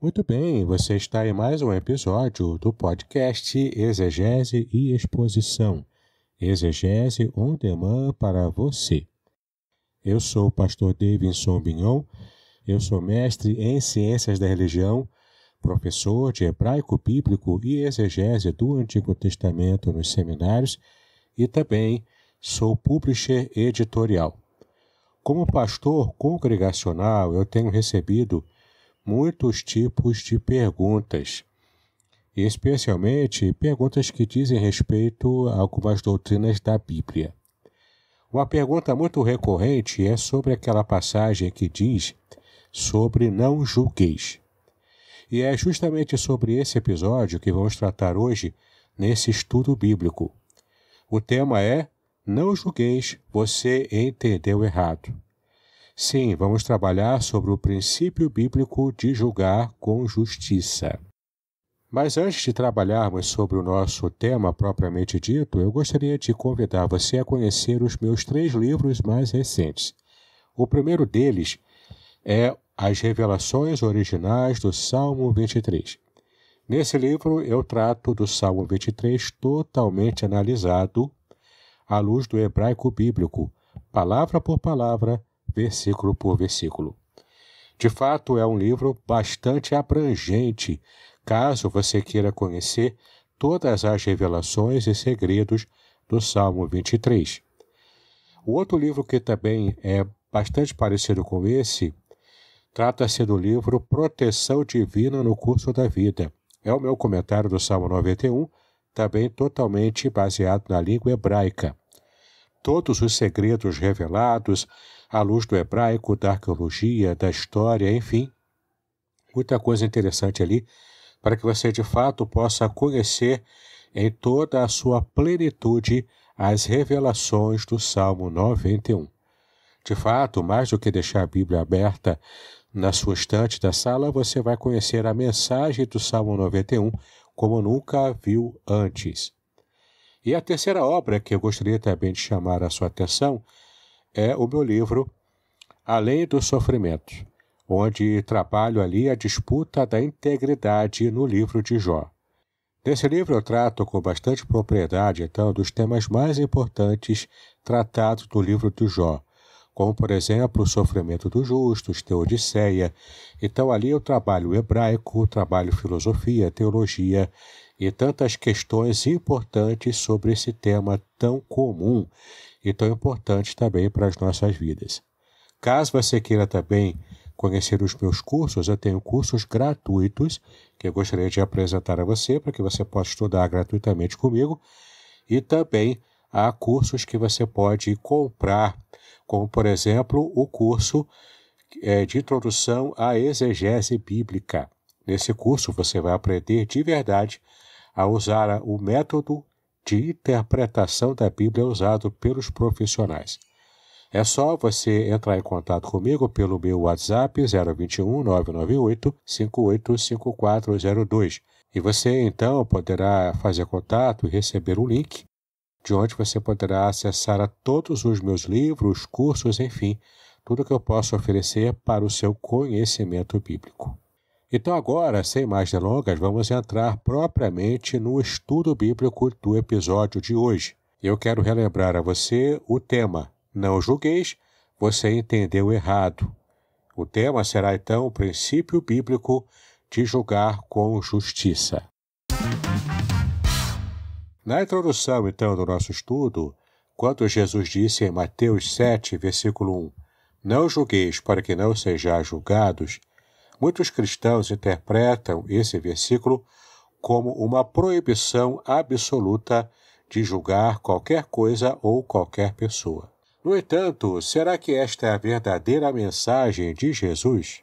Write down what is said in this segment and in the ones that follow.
Muito bem, você está em mais um episódio do podcast Exegese e Exposição. Exegese on demand para você. Eu sou o pastor Davidson Bignon, eu sou mestre em Ciências da Religião, professor de hebraico bíblico e exegese do Antigo Testamento nos seminários e também sou publisher editorial. Como pastor congregacional, eu tenho recebido muitos tipos de perguntas, especialmente perguntas que dizem respeito a algumas doutrinas da Bíblia. Uma pergunta muito recorrente é sobre aquela passagem que diz sobre não julgueis. E é justamente sobre esse episódio que vamos tratar hoje nesse estudo bíblico. O tema é não julgueis, você entendeu errado. Sim, vamos trabalhar sobre o princípio bíblico de julgar com justiça. Mas antes de trabalharmos sobre o nosso tema propriamente dito, eu gostaria de convidar você a conhecer os meus três livros mais recentes. O primeiro deles é As Revelações Originais do Salmo 23. Nesse livro, eu trato do Salmo 23 totalmente analisado à luz do hebraico bíblico, palavra por palavra, versículo por versículo. De fato, é um livro bastante abrangente, caso você queira conhecer todas as revelações e segredos do Salmo 23. O outro livro que também é bastante parecido com esse trata-se do livro Proteção Divina no Curso da Vida. É o meu comentário do Salmo 91, também totalmente baseado na língua hebraica. Todos os segredos revelados à luz do hebraico, da arqueologia, da história, enfim, muita coisa interessante ali para que você de fato possa conhecer em toda a sua plenitude as revelações do Salmo 91. De fato, mais do que deixar a Bíblia aberta na sua estante da sala, você vai conhecer a mensagem do Salmo 91 como nunca viu antes. E a terceira obra que eu gostaria também de chamar a sua atenção é o meu livro Além do Sofrimento, onde trabalho ali a disputa da integridade no livro de Jó. Nesse livro eu trato com bastante propriedade, então, dos temas mais importantes tratados no livro de Jó, como por exemplo o sofrimento dos justos, Teodiceia. Então ali eu trabalho hebraico, trabalho filosofia, teologia e tantas questões importantes sobre esse tema tão comum e tão importante também para as nossas vidas. Caso você queira também conhecer os meus cursos, eu tenho cursos gratuitos que eu gostaria de apresentar a você para que você possa estudar gratuitamente comigo e também há cursos que você pode comprar como, por exemplo, o curso é, de Introdução à Exegese Bíblica. Nesse curso, você vai aprender de verdade a usar o método de interpretação da Bíblia usado pelos profissionais. É só você entrar em contato comigo pelo meu WhatsApp 021 998 585402 e você então poderá fazer contato e receber o um link de onde você poderá acessar a todos os meus livros, cursos, enfim, tudo que eu posso oferecer para o seu conhecimento bíblico. Então, agora, sem mais delongas, vamos entrar propriamente no estudo bíblico do episódio de hoje. Eu quero relembrar a você o tema Não julgueis, você entendeu errado. O tema será então o princípio bíblico de julgar com justiça. Na introdução, então, do nosso estudo, quando Jesus disse em Mateus 7, versículo 1, Não julgueis para que não sejais julgados, muitos cristãos interpretam esse versículo como uma proibição absoluta de julgar qualquer coisa ou qualquer pessoa. No entanto, será que esta é a verdadeira mensagem de Jesus?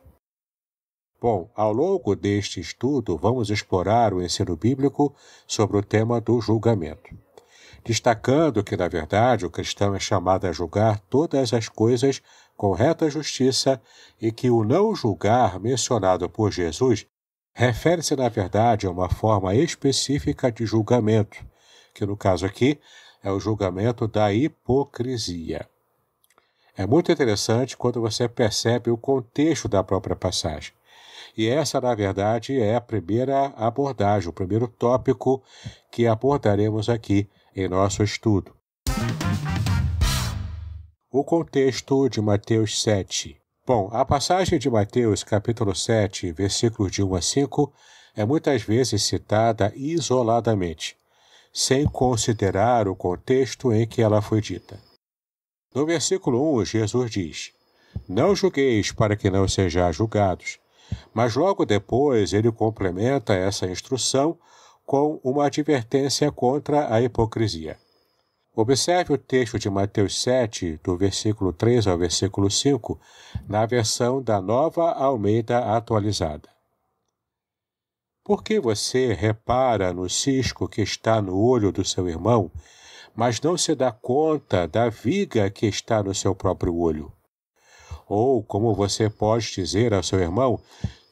Bom, ao longo deste estudo, vamos explorar o ensino bíblico sobre o tema do julgamento. Destacando que, na verdade, o cristão é chamado a julgar todas as coisas com reta justiça e que o não julgar mencionado por Jesus refere-se, na verdade, a uma forma específica de julgamento, que no caso aqui é o julgamento da hipocrisia. É muito interessante quando você percebe o contexto da própria passagem. E essa, na verdade, é a primeira abordagem, o primeiro tópico que abordaremos aqui em nosso estudo. O contexto de Mateus 7. Bom, a passagem de Mateus, capítulo 7, versículos de 1 a 5, é muitas vezes citada isoladamente, sem considerar o contexto em que ela foi dita. No versículo 1, Jesus diz: Não julgueis para que não sejais julgados, mas logo depois ele complementa essa instrução com uma advertência contra a hipocrisia. Observe o texto de Mateus 7, do versículo 3 ao versículo 5, na versão da Nova Almeida Atualizada. Por que você repara no cisco que está no olho do seu irmão, mas não se dá conta da viga que está no seu próprio olho? Ou como você pode dizer ao seu irmão: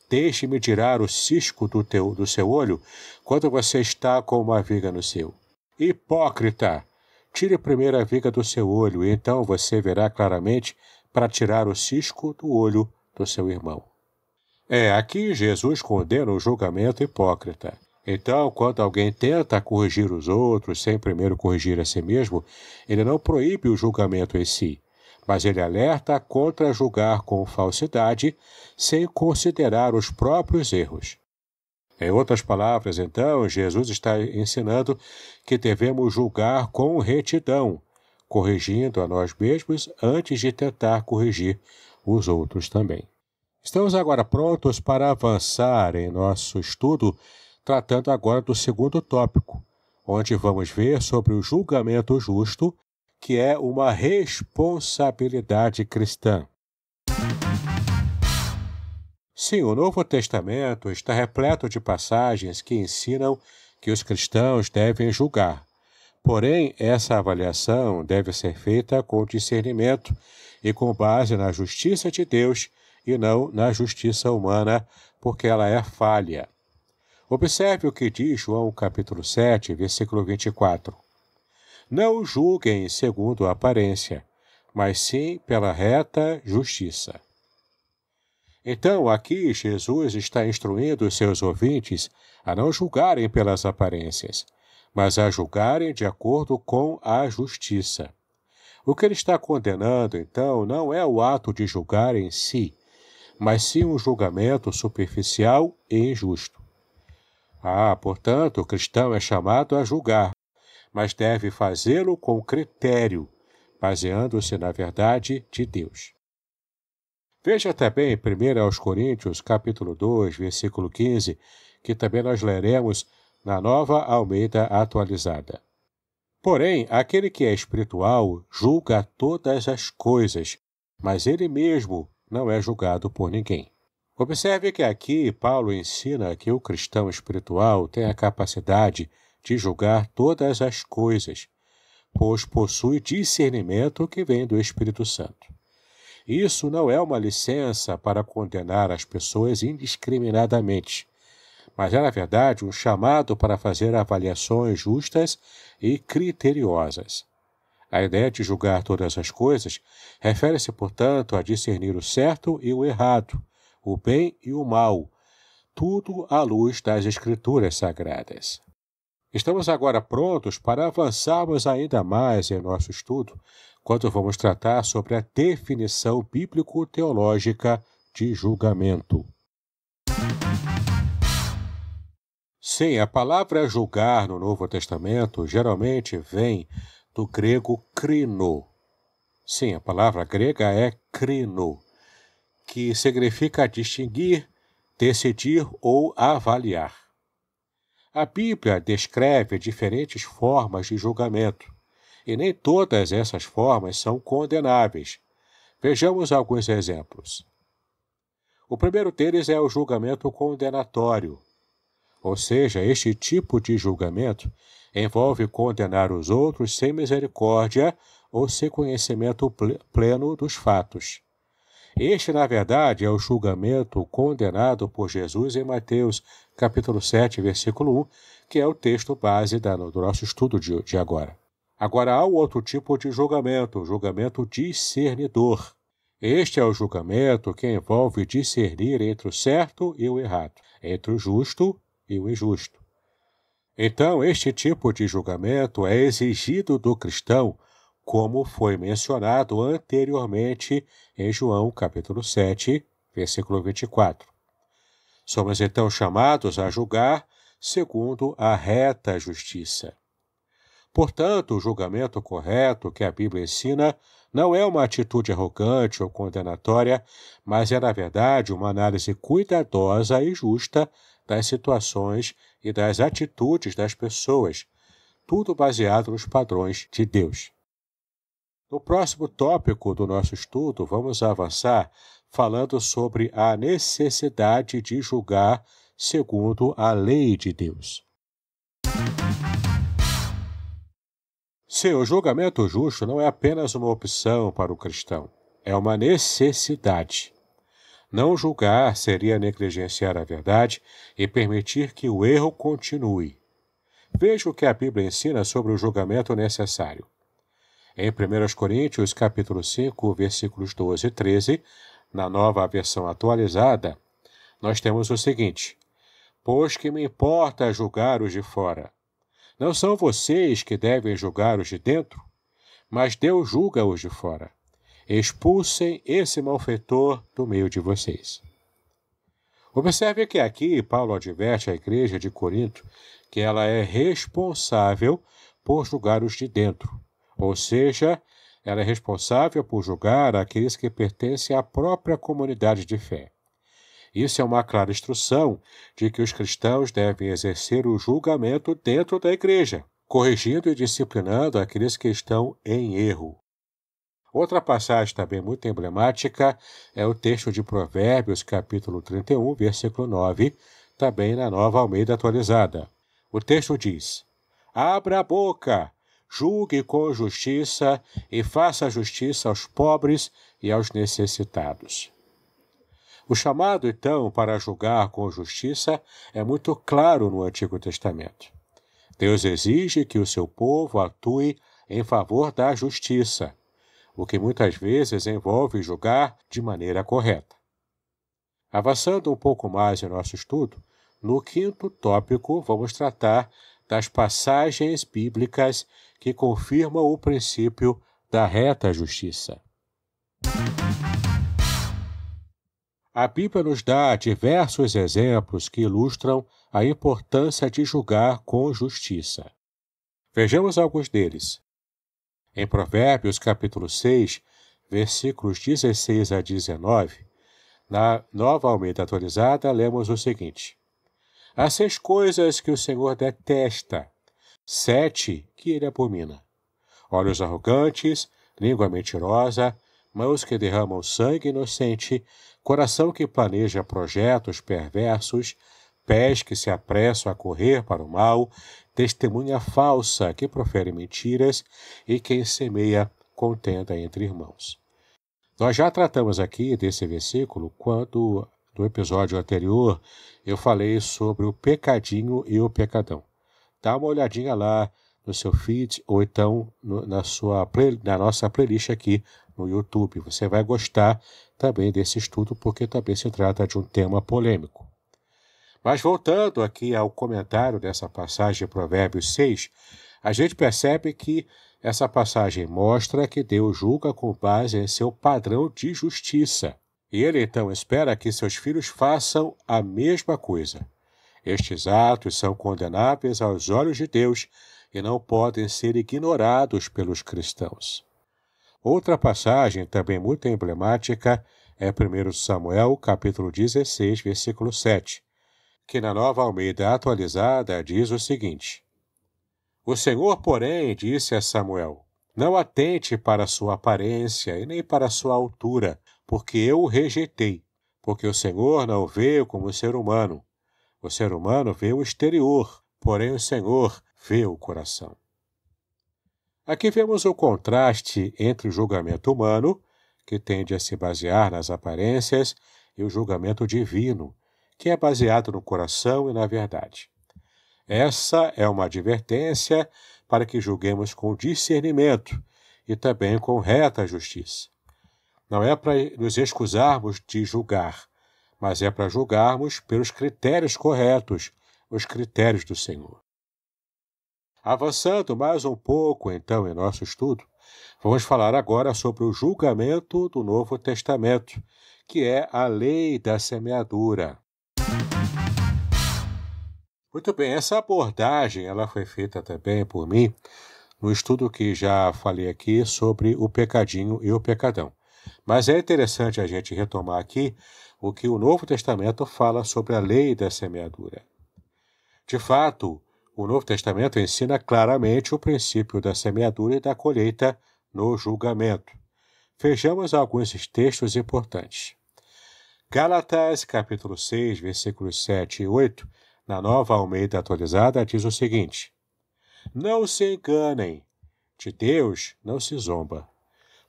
Deixe-me tirar o cisco do, teu, do seu olho quando você está com uma viga no seu. Hipócrita! Tire primeiro a viga do seu olho, e então você verá claramente para tirar o cisco do olho do seu irmão. É, aqui Jesus condena o julgamento hipócrita. Então, quando alguém tenta corrigir os outros sem primeiro corrigir a si mesmo, ele não proíbe o julgamento em si, mas ele alerta contra julgar com falsidade sem considerar os próprios erros. Em outras palavras, então, Jesus está ensinando que devemos julgar com retidão, corrigindo a nós mesmos antes de tentar corrigir os outros também. Estamos agora prontos para avançar em nosso estudo, tratando agora do segundo tópico, onde vamos ver sobre o julgamento justo que é uma responsabilidade cristã. Sim, o Novo Testamento está repleto de passagens que ensinam que os cristãos devem julgar. Porém, essa avaliação deve ser feita com discernimento e com base na justiça de Deus e não na justiça humana, porque ela é falha. Observe o que diz João capítulo 7, versículo 24. Não julguem segundo a aparência, mas sim pela reta justiça. Então, aqui Jesus está instruindo os seus ouvintes a não julgarem pelas aparências, mas a julgarem de acordo com a justiça. O que ele está condenando, então, não é o ato de julgar em si, mas sim um julgamento superficial e injusto. Ah, portanto, o cristão é chamado a julgar, mas deve fazê-lo com critério, baseando-se na verdade de Deus. Veja também 1 aos Coríntios, capítulo 2, versículo 15, que também nós leremos na Nova Almeida Atualizada. Porém, aquele que é espiritual julga todas as coisas, mas ele mesmo não é julgado por ninguém. Observe que aqui Paulo ensina que o cristão espiritual tem a capacidade de julgar todas as coisas, pois possui discernimento que vem do Espírito Santo. Isso não é uma licença para condenar as pessoas indiscriminadamente, mas é, na verdade, um chamado para fazer avaliações justas e criteriosas. A ideia de julgar todas as coisas refere-se, portanto, a discernir o certo e o errado, o bem e o mal, tudo à luz das Escrituras Sagradas. Estamos agora prontos para avançarmos ainda mais em nosso estudo, quando vamos tratar sobre a definição bíblico-teológica de julgamento. Sim, a palavra julgar no Novo Testamento geralmente vem do grego crino. Sim, a palavra grega é crino, que significa distinguir, decidir ou avaliar. A Bíblia descreve diferentes formas de julgamento, e nem todas essas formas são condenáveis. Vejamos alguns exemplos. O primeiro deles é o julgamento condenatório, ou seja, este tipo de julgamento envolve condenar os outros sem misericórdia ou sem conhecimento pleno dos fatos. Este, na verdade, é o julgamento condenado por Jesus em Mateus, capítulo 7, versículo 1, que é o texto base do nosso estudo de agora. Agora há outro tipo de julgamento, o julgamento discernidor. Este é o julgamento que envolve discernir entre o certo e o errado, entre o justo e o injusto. Então, este tipo de julgamento é exigido do cristão como foi mencionado anteriormente em João capítulo 7, versículo 24. Somos então chamados a julgar segundo a reta justiça. Portanto, o julgamento correto que a Bíblia ensina não é uma atitude arrogante ou condenatória, mas é, na verdade, uma análise cuidadosa e justa das situações e das atitudes das pessoas, tudo baseado nos padrões de Deus. No próximo tópico do nosso estudo, vamos avançar falando sobre a necessidade de julgar segundo a lei de Deus. Seu julgamento justo não é apenas uma opção para o cristão, é uma necessidade. Não julgar seria negligenciar a verdade e permitir que o erro continue. Veja o que a Bíblia ensina sobre o julgamento necessário. Em 1 Coríntios capítulo 5, versículos 12 e 13, na nova versão atualizada, nós temos o seguinte: Pois que me importa julgar os de fora. Não são vocês que devem julgar os de dentro, mas Deus julga os de fora. Expulsem esse malfeitor do meio de vocês. Observe que aqui Paulo adverte a igreja de Corinto que ela é responsável por julgar os de dentro, ou seja, ela é responsável por julgar aqueles que pertencem à própria comunidade de fé. Isso é uma clara instrução de que os cristãos devem exercer o julgamento dentro da igreja, corrigindo e disciplinando aqueles que estão em erro. Outra passagem também muito emblemática é o texto de Provérbios, capítulo 31, versículo 9, também na Nova Almeida atualizada. O texto diz: Abra a boca julgue com justiça e faça justiça aos pobres e aos necessitados. O chamado, então, para julgar com justiça é muito claro no Antigo Testamento. Deus exige que o seu povo atue em favor da justiça, o que muitas vezes envolve julgar de maneira correta. Avançando um pouco mais em nosso estudo, no quinto tópico vamos tratar das passagens bíblicas que confirmam o princípio da reta justiça. A Bíblia nos dá diversos exemplos que ilustram a importância de julgar com justiça. Vejamos alguns deles. Em Provérbios capítulo 6, versículos 16 a 19, na Nova Almeida Atualizada, lemos o seguinte: Há seis coisas que o Senhor detesta, sete que ele abomina: olhos arrogantes, língua mentirosa, mãos que derramam sangue inocente, coração que planeja projetos perversos, pés que se apressam a correr para o mal, testemunha falsa que profere mentiras e quem semeia contenda entre irmãos. Nós já tratamos aqui desse versículo quando do episódio anterior, eu falei sobre o pecadinho e o pecadão. Dá uma olhadinha lá no seu feed ou então no, na, sua play, na nossa playlist aqui no YouTube. Você vai gostar também desse estudo, porque também se trata de um tema polêmico. Mas voltando aqui ao comentário dessa passagem de Provérbios 6, a gente percebe que essa passagem mostra que Deus julga com base em seu padrão de justiça. E ele então espera que seus filhos façam a mesma coisa. Estes atos são condenáveis aos olhos de Deus e não podem ser ignorados pelos cristãos. Outra passagem também muito emblemática é 1 Samuel, capítulo 16, versículo 7, que na Nova Almeida atualizada diz o seguinte: O Senhor, porém, disse a Samuel: Não atente para a sua aparência e nem para a sua altura, porque eu o rejeitei. Porque o Senhor não veio como ser humano. O ser humano vê o exterior, porém o Senhor vê o coração. Aqui vemos o contraste entre o julgamento humano, que tende a se basear nas aparências, e o julgamento divino, que é baseado no coração e na verdade. Essa é uma advertência para que julguemos com discernimento e também com reta justiça. Não é para nos excusarmos de julgar, mas é para julgarmos pelos critérios corretos, os critérios do Senhor. Avançando mais um pouco, então, em nosso estudo, vamos falar agora sobre o julgamento do Novo Testamento, que é a lei da semeadura. Muito bem, essa abordagem ela foi feita também por mim no estudo que já falei aqui sobre o pecadinho e o pecadão. Mas é interessante a gente retomar aqui o que o Novo Testamento fala sobre a lei da semeadura. De fato, o Novo Testamento ensina claramente o princípio da semeadura e da colheita no julgamento. Vejamos alguns textos importantes. Gálatas, capítulo 6, versículos 7 e 8, na Nova Almeida Atualizada, diz o seguinte: Não se enganem, de Deus não se zomba.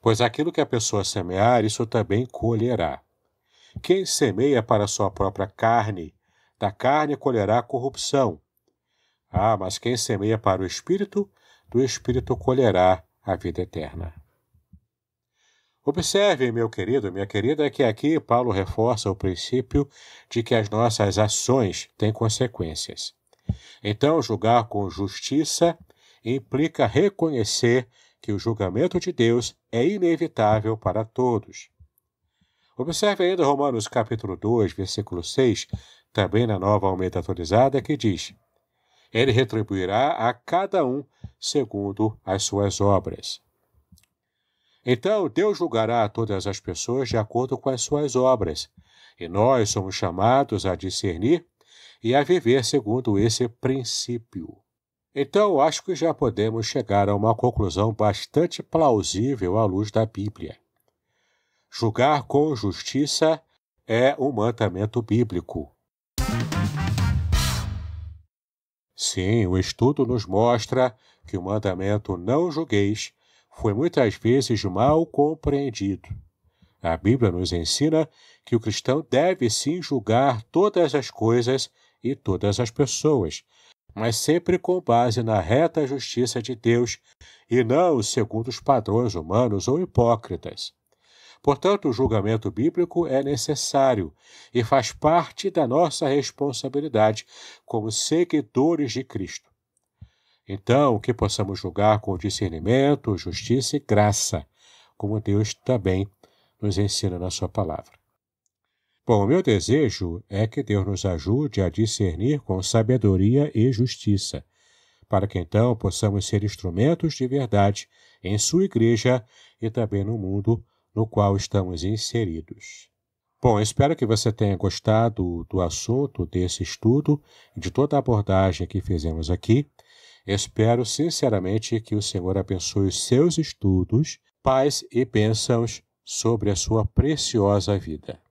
Pois aquilo que a pessoa semear, isso também colherá. Quem semeia para sua própria carne, da carne colherá corrupção. Ah, mas quem semeia para o espírito, do espírito colherá a vida eterna. observe meu querido, minha querida, que aqui Paulo reforça o princípio de que as nossas ações têm consequências. Então, julgar com justiça implica reconhecer que o julgamento de Deus é inevitável para todos. Observe ainda Romanos capítulo 2, versículo 6, também na Nova Almeida Atualizada, que diz: Ele retribuirá a cada um segundo as suas obras. Então, Deus julgará todas as pessoas de acordo com as suas obras, e nós somos chamados a discernir e a viver segundo esse princípio. Então, acho que já podemos chegar a uma conclusão bastante plausível à luz da Bíblia. Julgar com justiça é um mandamento bíblico. Sim, o estudo nos mostra que o mandamento não julgueis foi muitas vezes mal compreendido. A Bíblia nos ensina que o cristão deve sim julgar todas as coisas e todas as pessoas, mas sempre com base na reta justiça de Deus e não segundo os padrões humanos ou hipócritas. Portanto, o julgamento bíblico é necessário e faz parte da nossa responsabilidade como seguidores de Cristo. Então, que possamos julgar com discernimento, justiça e graça, como Deus também nos ensina na Sua palavra. Bom, meu desejo é que Deus nos ajude a discernir com sabedoria e justiça, para que então possamos ser instrumentos de verdade em sua igreja e também no mundo no qual estamos inseridos. Bom, espero que você tenha gostado do assunto desse estudo e de toda a abordagem que fizemos aqui. Espero sinceramente que o Senhor abençoe os seus estudos, paz e bênçãos sobre a sua preciosa vida.